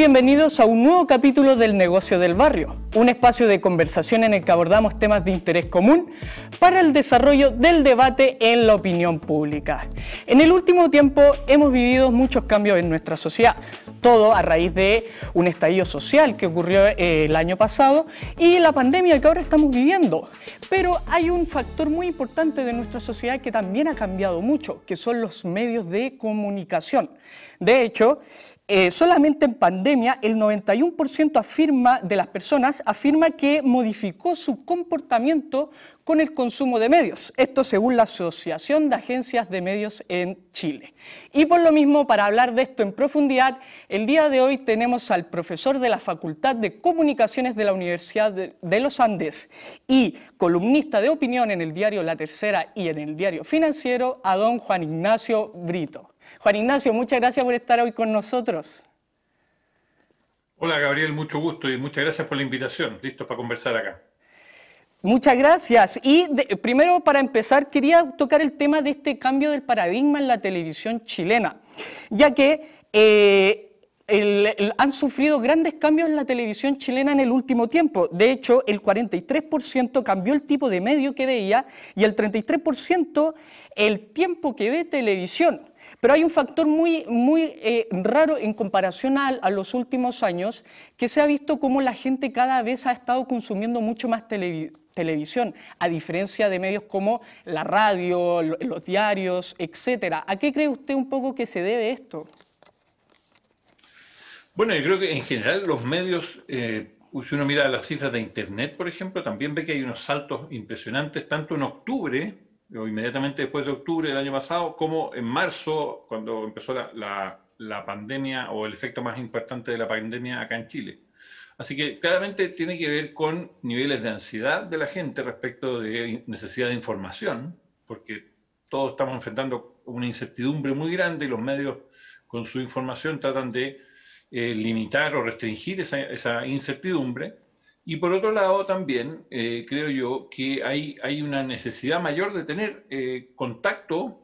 bienvenidos a un nuevo capítulo del negocio del barrio, un espacio de conversación en el que abordamos temas de interés común para el desarrollo del debate en la opinión pública. En el último tiempo hemos vivido muchos cambios en nuestra sociedad, todo a raíz de un estallido social que ocurrió eh, el año pasado y la pandemia que ahora estamos viviendo. Pero hay un factor muy importante de nuestra sociedad que también ha cambiado mucho, que son los medios de comunicación. De hecho, eh, solamente en pandemia el 91% afirma, de las personas afirma que modificó su comportamiento con el consumo de medios. Esto según la Asociación de Agencias de Medios en Chile. Y por lo mismo, para hablar de esto en profundidad, el día de hoy tenemos al profesor de la Facultad de Comunicaciones de la Universidad de los Andes y columnista de opinión en el diario La Tercera y en el diario Financiero, a don Juan Ignacio Brito. Juan Ignacio, muchas gracias por estar hoy con nosotros. Hola Gabriel, mucho gusto y muchas gracias por la invitación. Listo para conversar acá. Muchas gracias. Y primero, para empezar, quería tocar el tema de este cambio del paradigma en la televisión chilena, ya que eh, han sufrido grandes cambios en la televisión chilena en el último tiempo. De hecho, el 43% cambió el tipo de medio que veía y el 33% el tiempo que ve televisión. Pero hay un factor muy, muy eh, raro en comparación a, los últimos años, que se ha visto como la gente cada vez ha estado consumiendo mucho más televisión, a diferencia de medios como la radio, los diarios, etcétera. ¿A qué cree usted un poco que se debe esto? Bueno, yo creo que en general los medios, eh, si uno mira las cifras de Internet, por ejemplo, también ve que hay unos saltos impresionantes, tanto en octubre, inmediatamente después de octubre del año pasado, como en marzo, cuando empezó la, pandemia o el efecto más importante de la pandemia acá en Chile. Así que claramente tiene que ver con niveles de ansiedad de la gente respecto de necesidad de información, porque todos estamos enfrentando una incertidumbre muy grande y los medios con su información tratan de eh, limitar o restringir esa, esa incertidumbre. Y por otro lado también eh, creo yo que hay, hay una necesidad mayor de tener eh, contacto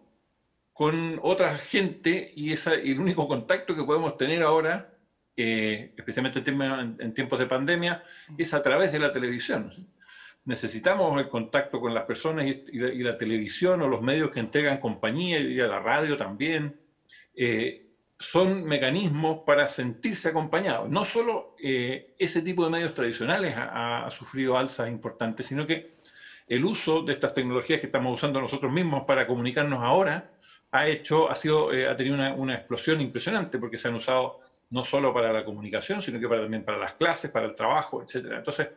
con otra gente y esa, el único contacto que podemos tener ahora, eh, especialmente en, en, tiempos de pandemia, es a través de la televisión. Necesitamos el contacto con las personas y, la, televisión o los medios que entregan compañía y a la radio también. Eh, son mecanismos para sentirse acompañados. No solo eh, ese tipo de medios tradicionales ha, sufrido alzas importantes, sino que el uso de estas tecnologías que estamos usando nosotros mismos para comunicarnos ahora ha hecho, ha sido, eh, ha tenido una, explosión impresionante porque se han usado no solo para la comunicación, sino que también para las clases, para el trabajo, etc. Entonces,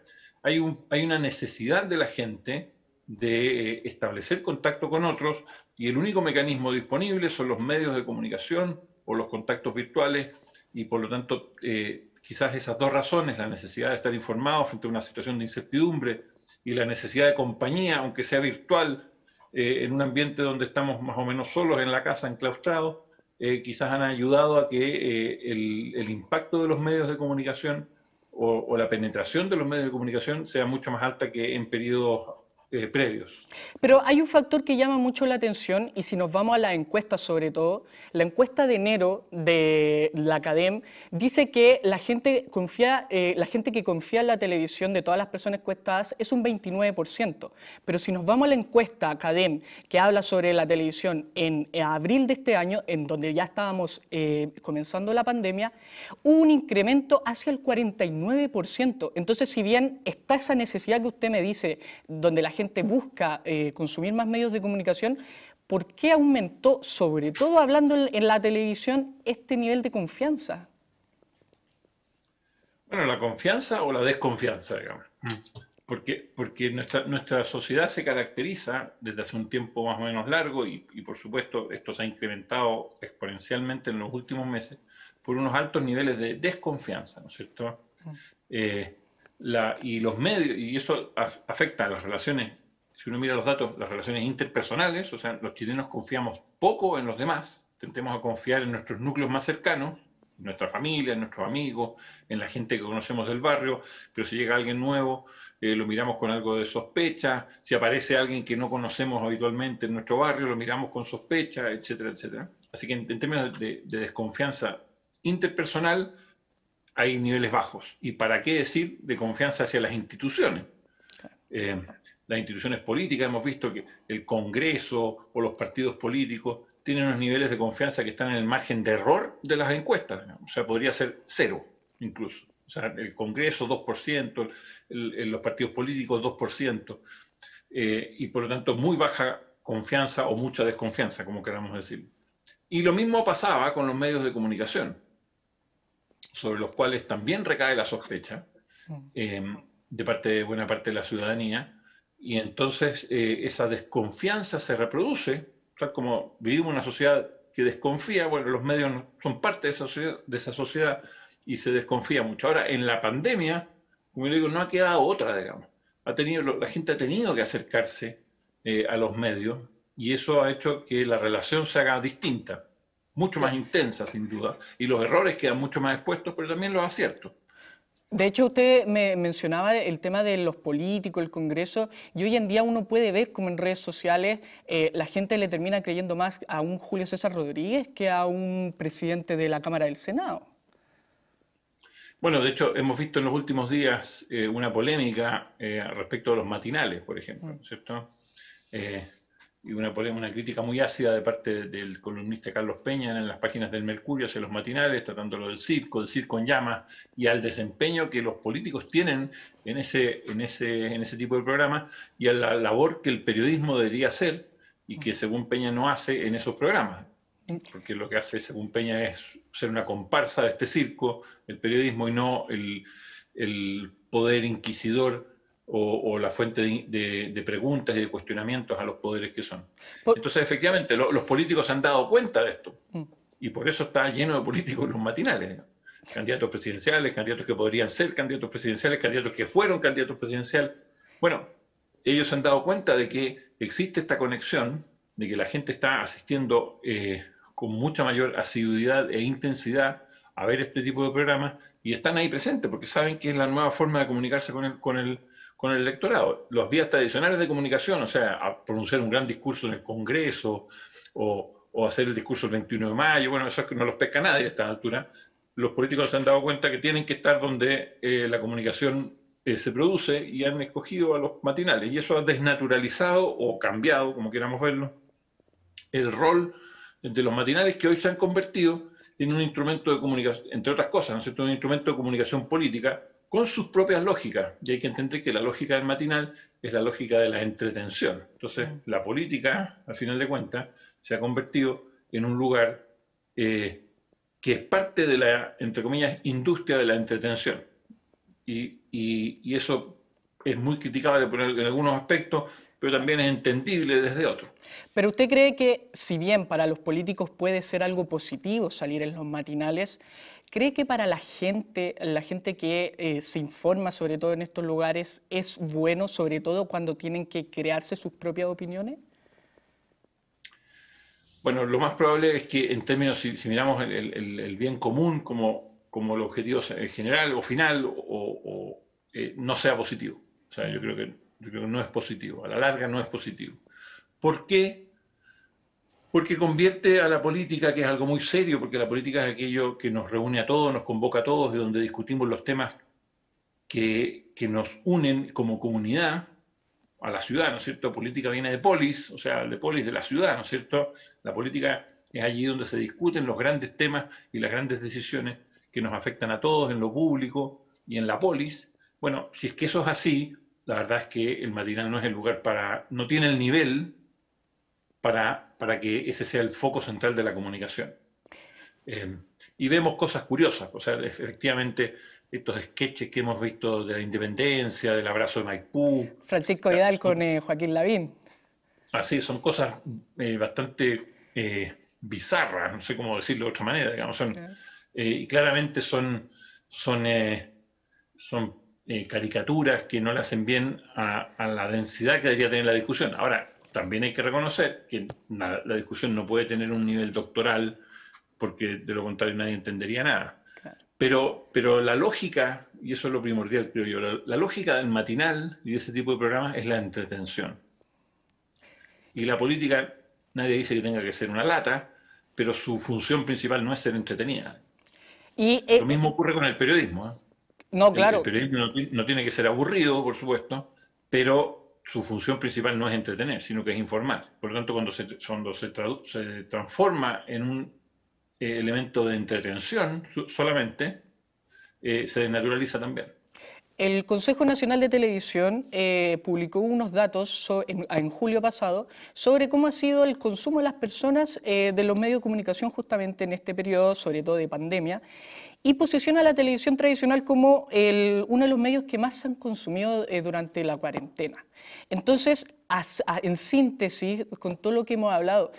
hay una necesidad de la gente de eh, establecer contacto con otros y el único mecanismo disponible son los medios de comunicación, o los contactos virtuales y por lo tanto eh, quizás esas dos razones, la necesidad de estar informado frente a una situación de incertidumbre y la necesidad de compañía, aunque sea virtual, eh, en un ambiente donde estamos más o menos solos en la casa, enclaustrados, eh, quizás han ayudado a que el, impacto de los medios de comunicación o, o, la penetración de los medios de comunicación sea mucho más alta que en periodos eh, previos. Pero hay un factor que llama mucho la atención y si nos vamos a la encuesta sobre todo, la encuesta de enero de la Academ dice que la gente, confía, eh, la gente que confía en la televisión de todas las personas encuestadas es un 29%, pero si nos vamos a la encuesta Academ que habla sobre la televisión en, abril de este año, en donde ya estábamos eh, comenzando la pandemia, hubo un incremento hacia el 49%. Entonces, si bien está esa necesidad que usted me dice, donde la gente gente busca eh, consumir más medios de comunicación, ¿por qué aumentó, sobre todo hablando en, la televisión, este nivel de confianza? Bueno, la confianza o la desconfianza, digamos. Mm. Porque, porque nuestra, nuestra sociedad se caracteriza desde hace un tiempo más o menos largo, y, por supuesto esto se ha incrementado exponencialmente en los últimos meses, por unos altos niveles de desconfianza, ¿no es cierto? Mm. Eh, y los medios, y eso afecta a las relaciones, si uno mira los datos, las relaciones interpersonales, o sea, los chilenos confiamos poco en los demás, tendemos a confiar en nuestros núcleos más cercanos, en nuestra familia, en nuestros amigos, en la gente que conocemos del barrio, pero si llega alguien nuevo, eh, lo miramos con algo de sospecha, si aparece alguien que no conocemos habitualmente en nuestro barrio, lo miramos con sospecha, etcétera, etcétera. Así que en, términos de desconfianza interpersonal, hay niveles bajos. ¿Y para qué decir de confianza hacia las instituciones? Eh, las instituciones políticas, hemos visto que el Congreso o los partidos políticos tienen unos niveles de confianza que están en el margen de error de las encuestas. O sea, podría ser cero incluso. O sea, el Congreso 2%, los partidos políticos 2%, eh, y por lo tanto muy baja confianza o mucha desconfianza, como queramos decir. Y lo mismo pasaba con los medios de comunicación sobre los cuales también recae la sospecha mm. eh, de parte buena parte de la ciudadanía, y entonces eh, esa desconfianza se reproduce, tal como vivimos una sociedad que desconfía, bueno, los medios son parte de esa sociedad, y se desconfía mucho. Ahora, en la pandemia, como yo digo, no ha quedado otra, digamos. Ha tenido, la gente ha tenido que acercarse eh, a los medios y eso ha hecho que la relación se haga distinta mucho más intensa, sin duda, y los errores quedan mucho más expuestos, pero también los aciertos. De hecho, usted me mencionaba el tema de los políticos, el Congreso, y hoy en día uno puede ver como en redes sociales eh, la gente le termina creyendo más a un Julio César Rodríguez que a un presidente de la Cámara del Senado. Bueno, de hecho, hemos visto en los últimos días eh, una polémica eh, respecto a los matinales, por ejemplo, mm. ¿cierto? y una, crítica muy ácida de parte del columnista Carlos Peña en las páginas del Mercurio hacia los matinales, tratándolo del circo, el circo en llamas y al desempeño que los políticos tienen en ese, en ese, en ese tipo de programa, y a la labor que el periodismo debería hacer y que según Peña no hace en esos programas. Porque lo que hace según Peña es ser una comparsa de este circo, el periodismo y no el, el poder inquisidor o, la fuente de, preguntas y de cuestionamientos a los poderes que son. Entonces, efectivamente, los políticos se han dado cuenta de esto mm. y por eso está lleno de políticos los matinales. Candidatos presidenciales, candidatos que podrían ser candidatos presidenciales, candidatos que fueron candidatos presidenciales. Bueno, ellos se han dado cuenta de que existe esta conexión, de que la gente está asistiendo eh, con mucha mayor asiduidad e intensidad a ver este tipo de programas y están ahí presentes porque saben que es la nueva forma de comunicarse con con el, con el electorado. Los días tradicionales de comunicación, o sea, a pronunciar un gran discurso en el Congreso o, hacer el discurso el 21 de mayo, bueno, eso es que no los pesca nadie a esta altura. Los políticos se han dado cuenta que tienen que estar donde eh, la comunicación eh, se produce y han escogido a los matinales. Y eso ha desnaturalizado o cambiado, como queramos verlo, el rol de los matinales que hoy se han convertido en un instrumento de comunicación, entre otras cosas, ¿no un instrumento de comunicación política con sus propias lógicas. Y hay que entender que la lógica del matinal es la lógica de la entretención. Entonces, mm. la política, al final de cuentas, se ha convertido en un lugar eh, que es parte de la, entre comillas, industria de la entretención. Y, eso es muy criticable en algunos aspectos, pero también es entendible desde otros. Pero usted cree que, si bien para los políticos puede ser algo positivo salir en los matinales, ¿Cree que para la gente, la gente que eh, se informa sobre todo en estos lugares, es bueno, sobre todo cuando tienen que crearse sus propias opiniones? Bueno, lo más probable es que en términos, si, miramos el, bien común como, como el objetivo general o final, eh, no sea positivo. O sea, yo creo, que, yo creo que no es positivo, a la larga no es positivo. ¿Por qué? porque convierte a la política, que es algo muy serio, porque la política es aquello que nos reúne a todos, nos convoca a todos, y donde discutimos los temas que, nos unen como comunidad a la ciudad, ¿no es cierto? Política viene de polis, o sea, de polis de la ciudad, ¿no es cierto? La política es allí donde se discuten los grandes temas y las grandes decisiones que nos afectan a todos en lo público y en la polis. Bueno, si es que eso es así, la verdad es que el matinal no es el lugar para, no tiene el nivel para para que ese sea el foco central de la comunicación. Em, y vemos cosas curiosas, o sea, efectivamente, estos sketches que hemos visto de la independencia, del abrazo de Maipú. Francisco Vidal con eh, Joaquín Lavín. Así, ah, son cosas eh, bastante eh, bizarras, no sé cómo decirlo de otra manera, digamos, son, y claramente son, son, son caricaturas que no le hacen bien a, a la densidad que debería tener la discusión. Ahora, también hay que reconocer que la, discusión no puede tener un nivel doctoral, porque de lo contrario nadie entendería nada. Pero, pero la lógica, y eso es lo primordial, creo yo, la, lógica del matinal y de ese tipo de programas es la entretención. Y la política, nadie dice que tenga que ser una lata, pero su función principal no es ser entretenida. Y, eh, lo mismo ocurre con el periodismo. ¿eh? No, claro. El, periodismo no tiene que ser aburrido, por supuesto, pero su función principal no es entretener, sino que es informar. Por lo tanto, cuando se, se, se transforma en un eh, elemento de entretención solamente, eh, se desnaturaliza también. El Consejo Nacional de Televisión eh, publicó unos datos en, julio pasado sobre cómo ha sido el consumo de las personas de los medios de comunicación justamente en este periodo, sobre todo de pandemia, y posiciona la televisión tradicional como uno de los medios que más se han consumido eh, durante la cuarentena. Entonces, en síntesis, con todo lo que hemos hablado,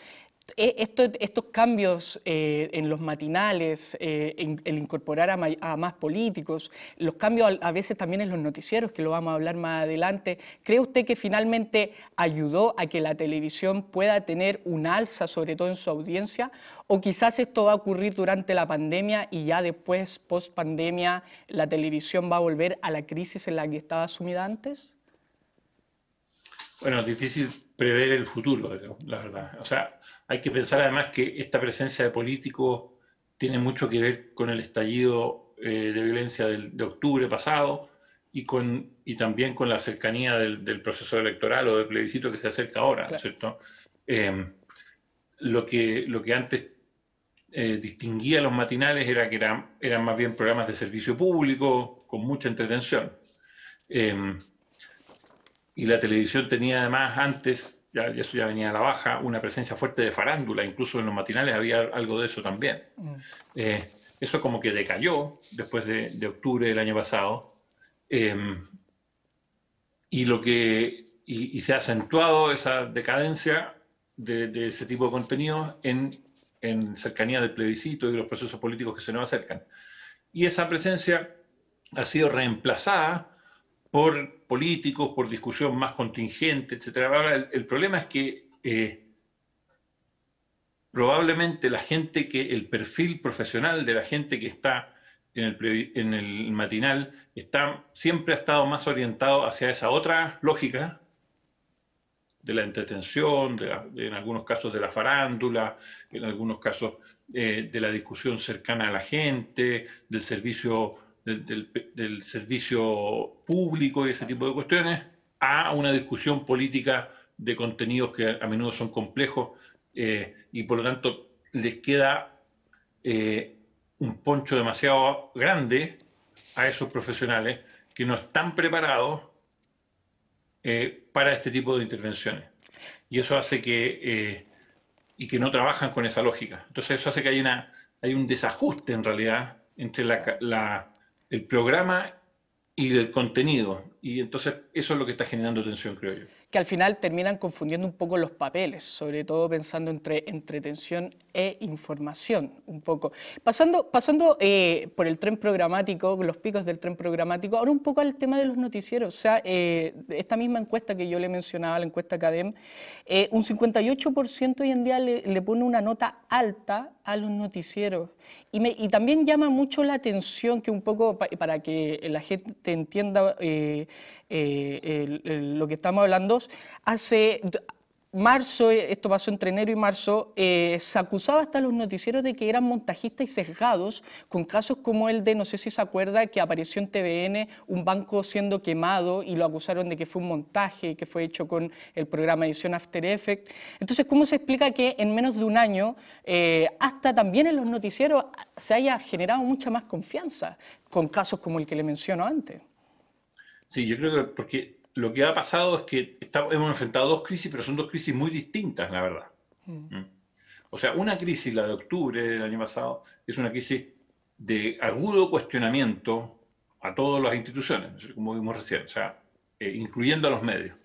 e, estos cambios eh, en los matinales, eh, el incorporar a, más políticos, los cambios a, a, veces también en los noticieros, que lo vamos a hablar más adelante, ¿cree usted que finalmente ayudó a que la televisión pueda tener un alza, sobre todo en su audiencia? o quizás esto va a ocurrir durante la pandemia y ya después, post pandemia, la televisión va a volver a la crisis en la que estaba sumida antes? Bueno, es difícil prever el futuro, la verdad. O sea, hay que pensar además que esta presencia de políticos tiene mucho que ver con el estallido eh, de violencia de octubre pasado y, con, y también con la cercanía del, proceso electoral o del plebiscito que se acerca ahora, ¿cierto? Eh, lo, que, lo que antes eh, distinguía los matinales era que eran, más bien programas de servicio público, con mucha entretención. Em, y la televisión tenía además antes, ya, eso ya venía a la baja, una presencia fuerte de farándula, incluso en los matinales había algo de eso también. Mm. Eh, eso como que decayó después de, octubre del año pasado. Em, y lo que y, se ha acentuado esa decadencia de, de ese tipo de contenidos en en cercanía del plebiscito y de los procesos políticos que se nos acercan. Y esa presencia ha sido reemplazada por políticos, por discusión más contingente, etc. Ahora, el, problema es que eh, probablemente la gente que, el perfil profesional de la gente que está en el, en el matinal, está, siempre ha estado más orientado hacia esa otra lógica de la entretención, en algunos casos de la farándula, en algunos casos eh, de la discusión cercana a la gente, del servicio, del, servicio público y ese tipo de cuestiones, a una discusión política de contenidos que a menudo son complejos eh, y por lo tanto les queda eh, un poncho demasiado grande a esos profesionales que no están preparados eh, para este tipo de intervenciones. Y eso hace que, eh, y que no trabajan con esa lógica. Entonces eso hace que hay, una, hay un desajuste en realidad entre la, el programa y el contenido. Y entonces eso es lo que está generando tensión, creo yo que al final terminan confundiendo un poco los papeles, sobre todo pensando entre entretención e información, un poco. Pasando, pasando eh, por el tren programático, los picos del tren programático, ahora un poco al tema de los noticieros. O sea, eh, esta misma encuesta que yo le mencionaba, la encuesta CADEM, eh, un 58% hoy en día le pone una nota alta a los noticieros. Y, también llama mucho la atención que un poco, para que la gente entienda eh, eh, lo que estamos hablando, hace marzo, eh, esto pasó entre enero y marzo, eh, se acusaba hasta los noticieros de que eran montajistas y sesgados, con casos como el de, no sé si se acuerda, que apareció en TVN un banco siendo quemado y lo acusaron de que fue un montaje que fue hecho con el programa Edición After Effects. Entonces, ¿cómo se explica que en menos de un año, eh, hasta también en los noticieros, se haya generado mucha más confianza con casos como el que le menciono antes? Sí, yo creo que porque lo que ha pasado es que hemos enfrentado dos crisis, pero son dos crisis muy distintas, la verdad. Mm. Mm. O sea, una crisis, la de octubre del año pasado, es una crisis de agudo cuestionamiento a todas las instituciones, como vimos recién, o sea, eh, incluyendo a los medios.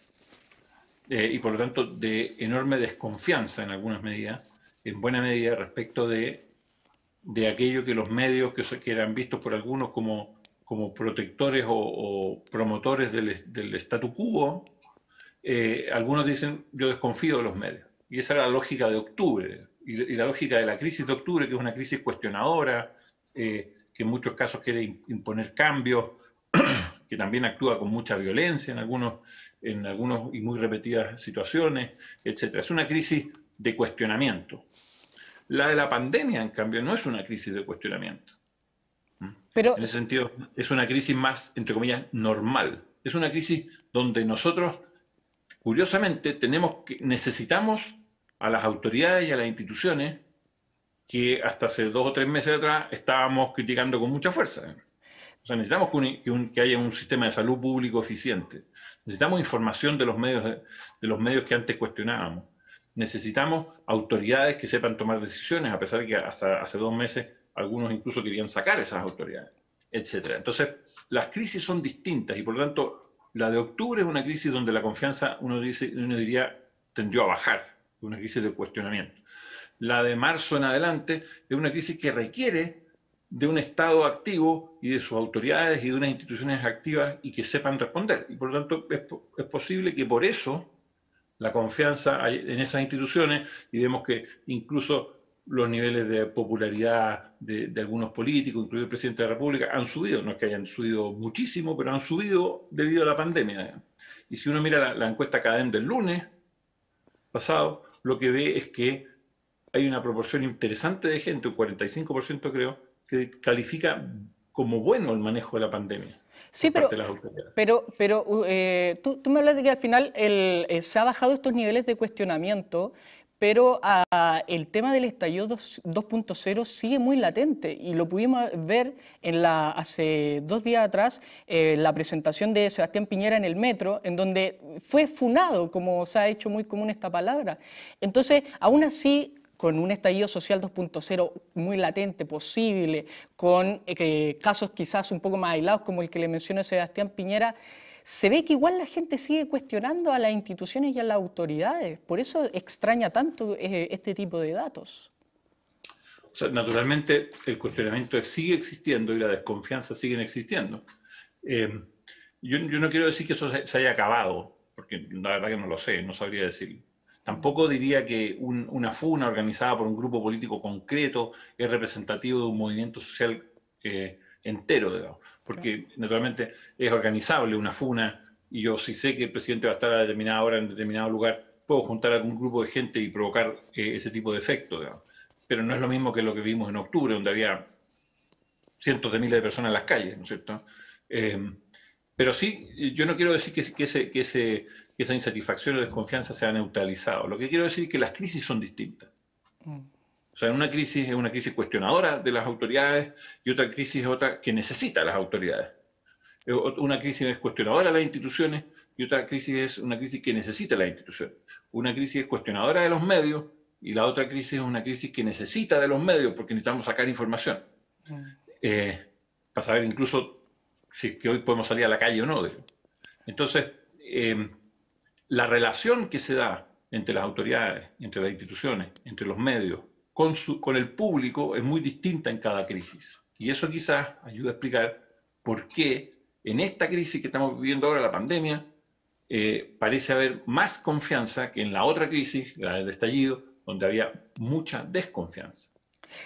Eh, y por lo tanto, de enorme desconfianza en algunas medidas, en buena medida respecto de, de aquello que los medios que eran vistos por algunos como como protectores o, promotores del, del, statu quo, eh, algunos dicen yo desconfío de los medios. Y esa era la lógica de octubre, y, la lógica de la crisis de octubre, que es una crisis cuestionadora, eh, que en muchos casos quiere imponer cambios, que también actúa con mucha violencia en algunos, en algunos y muy repetidas situaciones, etc. Es una crisis de cuestionamiento. La de la pandemia, en cambio, no es una crisis de cuestionamiento. Pero, en ese sentido, es una crisis más, entre comillas, normal. Es una crisis donde nosotros, curiosamente, tenemos necesitamos a las autoridades y a las instituciones que hasta hace dos o tres meses atrás estábamos criticando con mucha fuerza. O sea, necesitamos que, que haya un sistema de salud público eficiente. Necesitamos información de los medios, de los medios que antes cuestionábamos. Necesitamos autoridades que sepan tomar decisiones, a pesar de que hasta hace dos meses algunos incluso querían sacar esas autoridades, etc. Entonces, las crisis son distintas y por lo tanto, la de octubre es una crisis donde la confianza, uno, dice, uno diría, tendió a bajar, una crisis de cuestionamiento. La de marzo en adelante es una crisis que requiere de un Estado activo y de sus autoridades y de unas instituciones activas y que sepan responder. Y por lo tanto, es, es posible que por eso la confianza en esas instituciones, y vemos que incluso los niveles de popularidad de, algunos políticos, incluido el presidente de la República, han subido. No es que hayan subido muchísimo, pero han subido debido a la pandemia. Y si uno mira la, encuesta Cadem del lunes pasado, lo que ve es que hay una proporción interesante de gente, un 45% creo, que califica como bueno el manejo de la pandemia. Sí, pero, pero, pero eh, tú, me hablas de que al final eh, se ha bajado estos niveles de cuestionamiento, pero ah, el tema del estallido 2.0 sigue muy latente y lo pudimos ver en hace dos días atrás eh, la presentación de Sebastián Piñera en el metro, en donde fue funado, como se ha hecho muy común esta palabra. Entonces, aún así, con un estallido social 2.0 muy latente, posible, con eh, casos quizás un poco más aislados como el que le mencionó Sebastián Piñera, se ve que igual la gente sigue cuestionando a las instituciones y a las autoridades. Por eso extraña tanto eh, este tipo de datos. naturalmente el cuestionamiento sigue existiendo y la desconfianza sigue existiendo. Eh, yo, no quiero decir que eso se, haya acabado, porque la verdad que no lo sé, no sabría decirlo. Tampoco diría que una funa organizada por un grupo político concreto es representativo de un movimiento social eh, entero. Digamos porque naturalmente es organizable una funa y yo si sé que el presidente va a estar a determinada hora en determinado lugar, puedo juntar algún grupo de gente y provocar eh, ese tipo de efecto. Pero no es lo mismo que lo que vimos en octubre, donde había cientos de miles de personas en las calles, ¿no es cierto? Em, pero sí, yo no quiero decir que, esa insatisfacción o desconfianza se ha neutralizado. Lo que quiero decir es que las crisis son distintas. Mm. O sea, una crisis es una crisis cuestionadora de las autoridades y otra crisis es otra que necesita las autoridades. Una crisis es cuestionadora de las instituciones y otra crisis es una crisis que necesita las instituciones. Una crisis es cuestionadora de los medios y la otra crisis es una crisis que necesita de los medios porque necesitamos sacar información. Mm. Eh, para saber incluso si es que hoy podemos salir a la calle o no. Entonces, em, la relación que se da entre las autoridades, entre las instituciones, entre los medios, con, el público es muy distinta en cada crisis. Y eso quizás ayuda a explicar por qué en esta crisis que estamos viviendo ahora, la pandemia, eh, parece haber más confianza que en la otra crisis, la del estallido, donde había mucha desconfianza.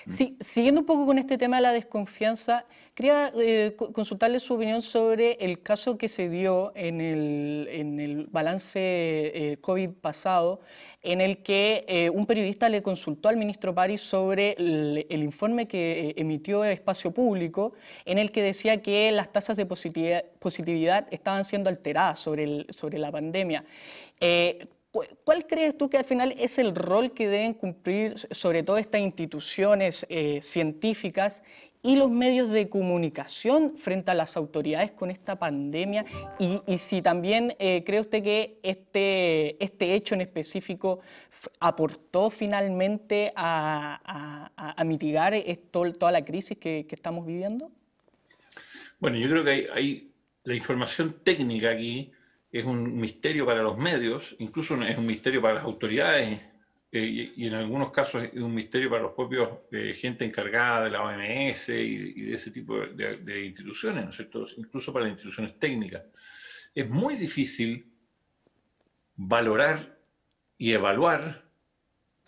¿Mm? Sí, siguiendo un poco con este tema de la desconfianza, quería eh, consultarle su opinión sobre el caso que se dio en el, en el balance eh, COVID pasado, en el que eh, un periodista le consultó al ministro París sobre el, informe que emitió eh, emitió Espacio Público, en el que decía que las tasas de positividad, estaban siendo alteradas sobre, sobre la pandemia. Eh, ¿Cuál crees tú que al final es el rol que deben cumplir sobre todo estas instituciones científicas y los medios de comunicación frente a las autoridades con esta pandemia y, si también eh, cree usted que este, este hecho en específico aportó finalmente a, mitigar toda la crisis que, estamos viviendo? Bueno, yo creo que hay, la información técnica aquí es un misterio para los medios, incluso es un misterio para las autoridades eh, y, en algunos casos es un misterio para los propios eh, gente encargada de la OMS y, de ese tipo de, instituciones, ¿no Incluso para las instituciones técnicas. Es muy difícil valorar y evaluar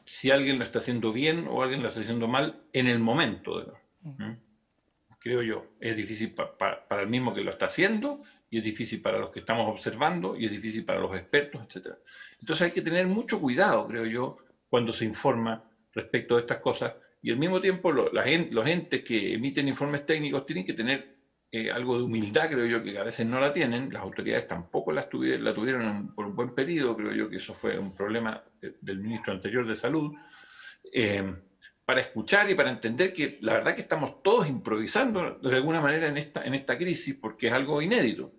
si alguien lo está haciendo bien o alguien lo está haciendo mal en el momento. Creo yo, es difícil para el mismo que lo está haciendo y es difícil para los que estamos observando y es difícil para los expertos, etc. Entonces hay que tener mucho cuidado, creo yo, cuando se informa respecto de estas cosas y al mismo tiempo los entes que emiten informes técnicos tienen que tener eh, algo de humildad, creo yo, que a veces no la tienen. Las autoridades tampoco la tuvieron por un buen periodo, creo yo que eso fue un problema eh, del ministro anterior de Salud, eh, para escuchar y para entender que la verdad que estamos todos improvisando de alguna manera en esta, en esta crisis porque es algo inédito.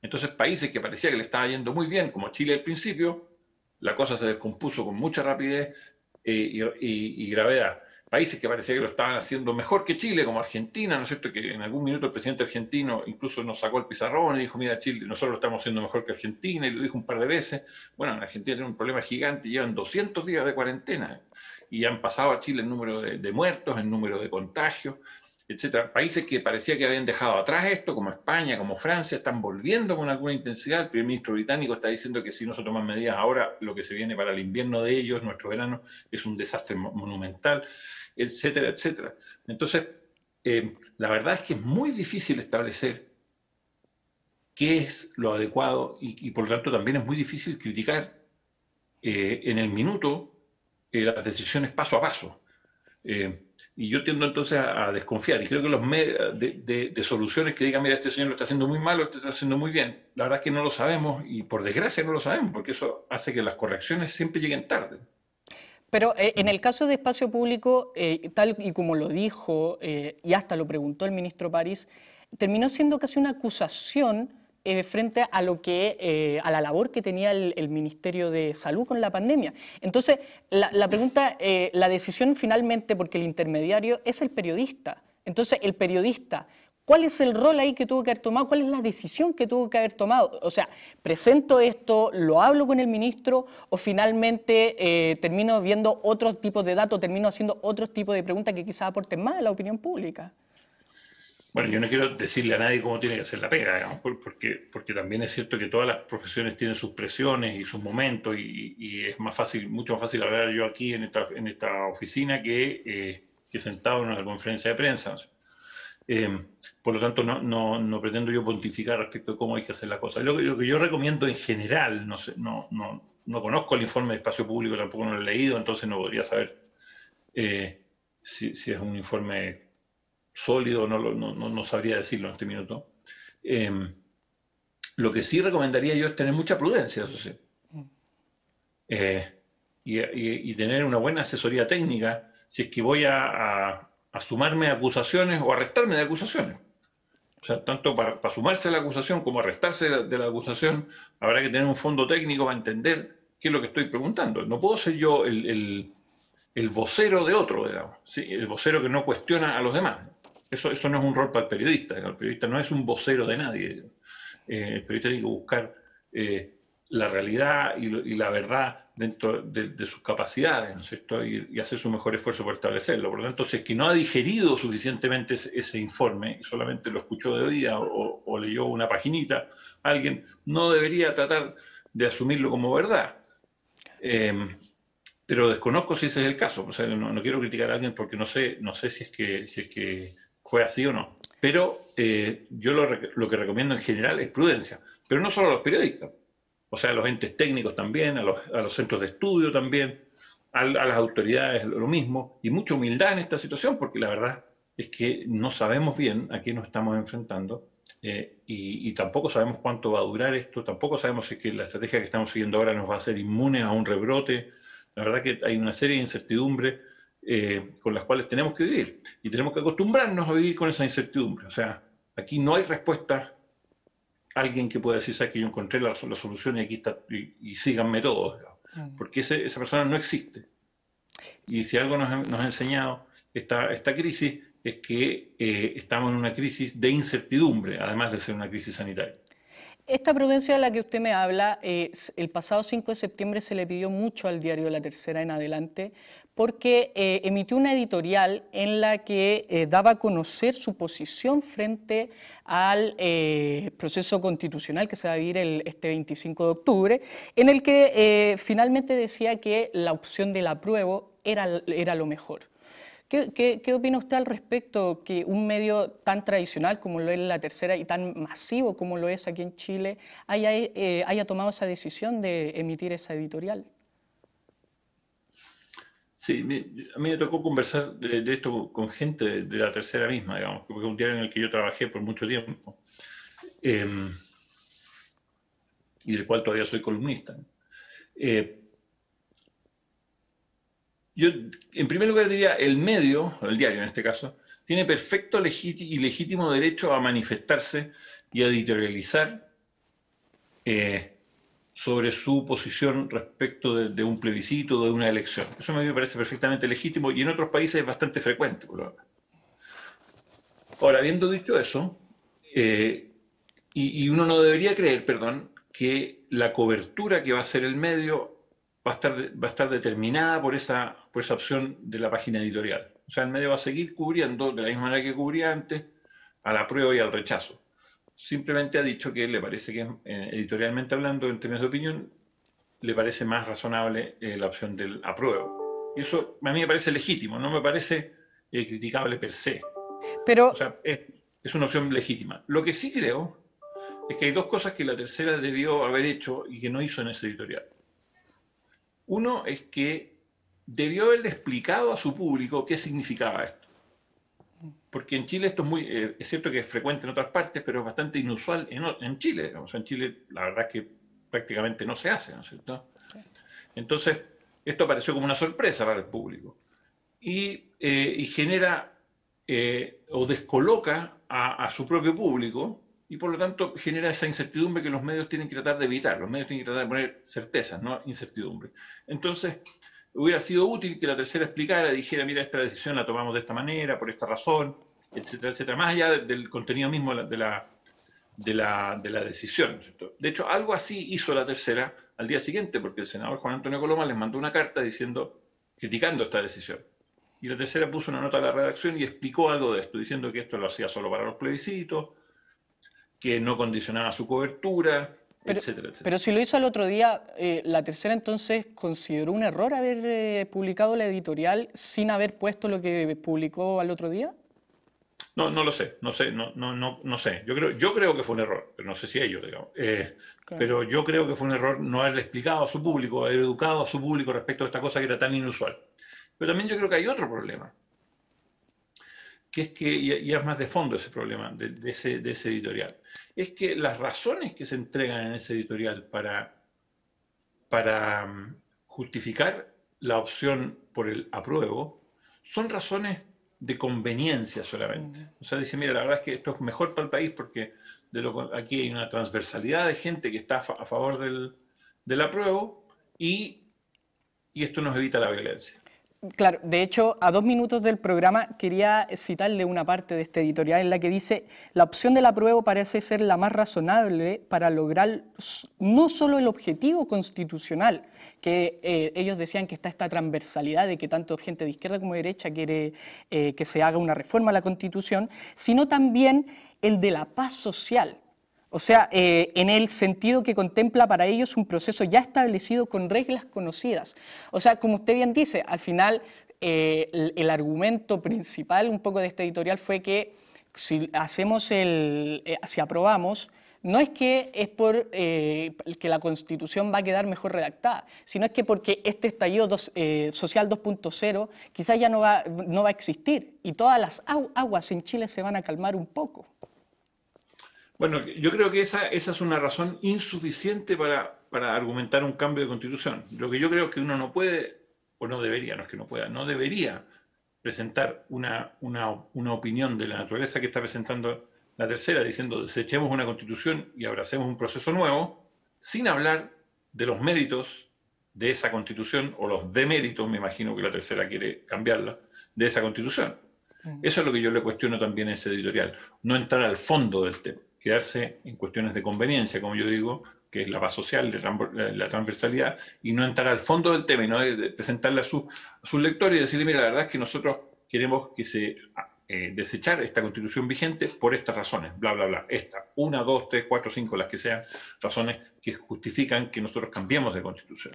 Entonces países que parecía que le estaba yendo muy bien, como Chile al principio, la cosa se descompuso con mucha rapidez eh, y, gravedad. Países que parecía que lo estaban haciendo mejor que Chile, como Argentina, ¿no es cierto? Que en algún minuto el presidente argentino incluso nos sacó el pizarrón y dijo, mira, Chile, nosotros lo estamos haciendo mejor que Argentina, y lo dijo un par de veces. Bueno, Argentina tiene un problema gigante, llevan 200 días de cuarentena y han pasado a Chile el número de, de muertos, en número de contagios etcétera, países que parecía que habían dejado atrás esto, como España, como Francia, están volviendo con alguna intensidad. El primer ministro británico está diciendo que si no se toman medidas ahora, lo que se viene para el invierno de ellos, nuestro verano, es un desastre monumental, etcétera, etcétera. Entonces, eh, la verdad es que es muy difícil establecer qué es lo adecuado y, por lo tanto también es muy difícil criticar eh, en el minuto eh, las decisiones paso a paso. Y yo tiendo entonces a, desconfiar. Y creo que los medios de, soluciones que digan, mira, este señor lo está haciendo muy mal o este está haciendo muy bien, la verdad es que no lo sabemos y por desgracia no lo sabemos, porque eso hace que las correcciones siempre lleguen tarde. Pero eh, en el caso de espacio público, eh, tal y como lo dijo eh, y hasta lo preguntó el ministro París, terminó siendo casi una acusación eh, frente a lo que eh, a la labor que tenía el, Ministerio de Salud con la pandemia. Entonces, la, pregunta, eh, la decisión finalmente, porque el intermediario es el periodista. Entonces, el periodista, ¿cuál es el rol ahí que tuvo que haber tomado? ¿Cuál es la decisión que tuvo que haber tomado? O sea, ¿presento esto, lo hablo con el ministro o finalmente termino viendo otros tipos de datos, termino haciendo otros tipos de preguntas que quizás aporten más a la opinión pública? Bueno, yo no quiero decirle a nadie cómo tiene que hacer la pega, porque, porque también es cierto que todas las profesiones tienen sus presiones y sus momentos y, es más fácil, mucho más fácil hablar yo aquí en esta, en esta oficina que, eh, sentado en una conferencia de prensa. Eh, por lo tanto, no, pretendo yo pontificar respecto de cómo hay que hacer la cosa. Lo, lo que yo recomiendo en general, no, sé, no, conozco el informe de espacio público, tampoco lo he leído, entonces no podría saber eh, si, si es un informe sólido, no, no, no, sabría decirlo en este minuto. Em, lo que sí recomendaría yo es tener mucha prudencia, eso eh, y, tener una buena asesoría técnica si es que voy a, sumarme a acusaciones o arrestarme de acusaciones. O sea, tanto para, sumarse a la acusación como arrestarse de la, acusación, habrá que tener un fondo técnico para entender qué es lo que estoy preguntando. No puedo ser yo el, vocero de otro, digamos, el vocero que no cuestiona a los demás. Eso, no es un rol para el periodista. El periodista no es un vocero de nadie. Eh, el periodista tiene que buscar eh, la realidad y, la verdad dentro de, sus capacidades, ¿no es Y, hacer su mejor esfuerzo por establecerlo. Por lo tanto, si es que no ha digerido suficientemente ese, informe, solamente lo escuchó de día o, leyó una paginita, alguien no debería tratar de asumirlo como verdad. Em, pero desconozco si ese es el caso. no, quiero criticar a alguien porque no sé, no sé si es que, si es que fue así o no. Pero eh, yo lo, que recomiendo en general es prudencia, pero no solo a los periodistas, o sea, a los entes técnicos también, a los, centros de estudio también, a, las autoridades lo mismo, y mucha humildad en esta situación, porque la verdad es que no sabemos bien a qué nos estamos enfrentando eh, y, tampoco sabemos cuánto va a durar esto, tampoco sabemos si que la estrategia que estamos siguiendo ahora nos va a hacer inmune a un rebrote. La verdad que hay una serie de incertidumbre eh, con las cuales tenemos que vivir. Y tenemos que acostumbrarnos a vivir con esa incertidumbre. O sea, aquí no hay respuesta. Alguien que pueda decir, que yo encontré la, solución y aquí está, y, síganme todos. Porque esa persona no existe. Y si algo nos, ha enseñado esta, crisis es que eh, estamos en una crisis de incertidumbre, además de ser una crisis sanitaria. Esta prudencia de la que usted me habla, eh, el pasado 5 de septiembre se le pidió mucho al diario La Tercera en adelante porque eh, emitió una editorial en la que eh, daba a conocer su posición frente al eh, proceso constitucional que se va a vivir el, este 25 de octubre, en el que finalmente decía que la opción del apruebo era, era lo mejor. ¿Qué, opina usted al respecto que un medio tan tradicional como lo es La Tercera y tan masivo como lo es aquí en Chile haya tomado esa decisión de emitir esa editorial? Sí, a mí me tocó conversar de, esto con gente de la tercera misma, digamos, porque es un diario en el que yo trabajé por mucho tiempo em, y del cual todavía soy columnista. Eh, yo, en primer lugar, diría, el medio, el diario en este caso, tiene perfecto y legítimo derecho a manifestarse y a editorializar eh, sobre su posición respecto de, un plebiscito o de una elección. Eso a mí me parece perfectamente legítimo y en otros países es bastante frecuente. ahora. habiendo dicho eso, eh, y, uno no debería creer, perdón, que la cobertura que va a hacer el medio va a estar, va a estar determinada por esa, por esa opción de la página editorial. O sea, el medio va a seguir cubriendo de la misma manera que cubría antes a la prueba y al rechazo simplemente ha dicho que le parece que, eh, editorialmente hablando, en términos de opinión, le parece más razonable eh, la opción del apruebo. Y eso a mí me parece legítimo, no me parece eh, criticable per se. Pero... O sea, es, es, una opción legítima. Lo que sí creo es que hay dos cosas que la tercera debió haber hecho y que no hizo en ese editorial. Uno es que debió haberle explicado a su público qué significaba esto porque en Chile esto es muy, eh, es cierto que es frecuente en otras partes, pero es bastante inusual en, Chile. O sea, en Chile la verdad es que prácticamente no se hace, ¿no es cierto? Entonces, esto apareció como una sorpresa para el público y, eh, genera eh, o descoloca a, a, su propio público y por lo tanto genera esa incertidumbre que los medios tienen que tratar de evitar, los medios tienen que tratar de poner certezas, no incertidumbre. Entonces, hubiera sido útil que la tercera explicara, dijera, mira, esta decisión la tomamos de esta manera, por esta razón, etcétera, etcétera, más allá del contenido mismo de la, de la, de la decisión. de hecho, algo así hizo la tercera al día siguiente, porque el senador Juan Antonio Coloma les mandó una carta diciendo, criticando esta decisión. Y la tercera puso una nota a la redacción y explicó algo de esto, diciendo que esto lo hacía solo para los plebiscitos, que no condicionaba su cobertura, pero, si lo hizo al otro día, eh, la tercera entonces consideró un error haber eh, publicado la editorial sin haber puesto lo que publicó al otro día. No, no lo sé, no sé, no, no, no, sé. Yo creo, yo creo que fue un error, pero no sé si ellos, digamos. Eh, pero yo creo que fue un error no haber explicado a su público, haber educado a su público respecto a esta cosa que era tan inusual. Pero también yo creo que hay otro problema, que es que, y, es más de fondo ese problema de, de, ese, de ese editorial es que las razones que se entregan en ese editorial para, para mm, justificar la opción por el apruebo son razones de conveniencia solamente. O sea, dice, mira, la verdad es que esto es mejor para el país porque aquí hay una transversalidad de gente que está a, favor del, apruebo y esto nos evita la violencia. Claro, de hecho, a dos minutos del programa quería citarle una parte de este editorial en la que dice, la opción del apruebo parece ser la más razonable para lograr no solo el objetivo constitucional, que eh, ellos decían que está esta transversalidad de que tanto gente de izquierda como de derecha quiere eh, que se haga una reforma a la Constitución, sino también el de la paz social, o sea, eh, en el sentido que contempla para ellos un proceso ya establecido con reglas conocidas. O sea, como usted bien dice, al final eh, el, argumento principal un poco de este editorial fue que si hacemos el, eh, si aprobamos, no es que es por que la Constitución va a quedar mejor redactada, sino es que porque este estallido social 2.0 quizás ya no va, no va a existir y todas las aguas en Chile se van a calmar un poco. Bueno, yo creo que esa, esa es una razón insuficiente para, argumentar un cambio de constitución. Lo que yo creo que uno no puede, o no debería, no es que no pueda, no debería presentar una, una, opinión de la naturaleza que está presentando la tercera, diciendo desechemos una constitución y abracemos un proceso nuevo, sin hablar de los méritos de esa constitución, o los deméritos, me imagino que la tercera quiere cambiarla, de esa constitución. Mm. Eso es lo que yo le cuestiono también a ese editorial, no entrar al fondo del tema quedarse en cuestiones de conveniencia, como yo digo, que es la paz social, la transversalidad, y no entrar al fondo del tema, y no eh, presentarle a su lector y decirle, mira, la verdad es que nosotros queremos que se ah, eh, desechar esta constitución vigente por estas razones, bla, bla, bla, esta, una, dos, tres, cuatro, cinco, las que sean razones que justifican que nosotros cambiemos de constitución.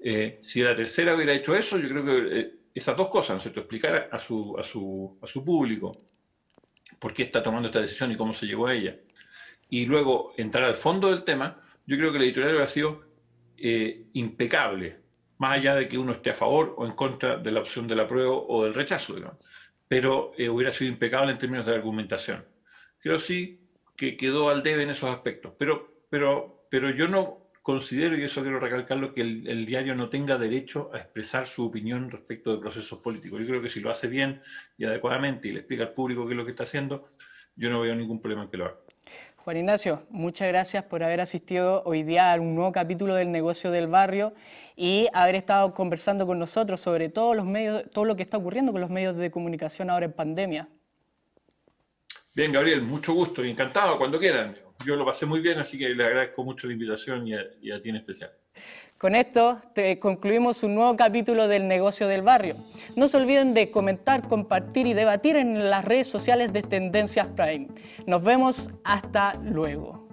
Eh, si la tercera hubiera hecho eso, yo creo que esas dos cosas, ¿no es Explicar a su, a, su, a su público por qué está tomando esta decisión y cómo se llegó a ella y luego entrar al fondo del tema, yo creo que la editorial ha sido eh, impecable, más allá de que uno esté a favor o en contra de la opción del apruebo o del rechazo, pero eh, hubiera sido impecable en términos de argumentación. Creo sí que quedó al debe en esos aspectos, pero, pero, pero yo no considero, y eso quiero recalcarlo, que el, el, diario no tenga derecho a expresar su opinión respecto de procesos políticos. Yo creo que si lo hace bien y adecuadamente y le explica al público qué es lo que está haciendo, yo no veo ningún problema en que lo haga. Juan Ignacio, muchas gracias por haber asistido hoy día a un nuevo capítulo del negocio del barrio y haber estado conversando con nosotros sobre todos los medios, todo lo que está ocurriendo con los medios de comunicación ahora en pandemia. Bien, Gabriel, mucho gusto, encantado, cuando quieran. Yo lo pasé muy bien, así que le agradezco mucho la invitación y y a ti en especial. Con esto concluimos un nuevo capítulo del negocio del barrio. No se olviden de comentar, compartir y debatir en las redes sociales de Tendencias Prime. Nos vemos hasta luego.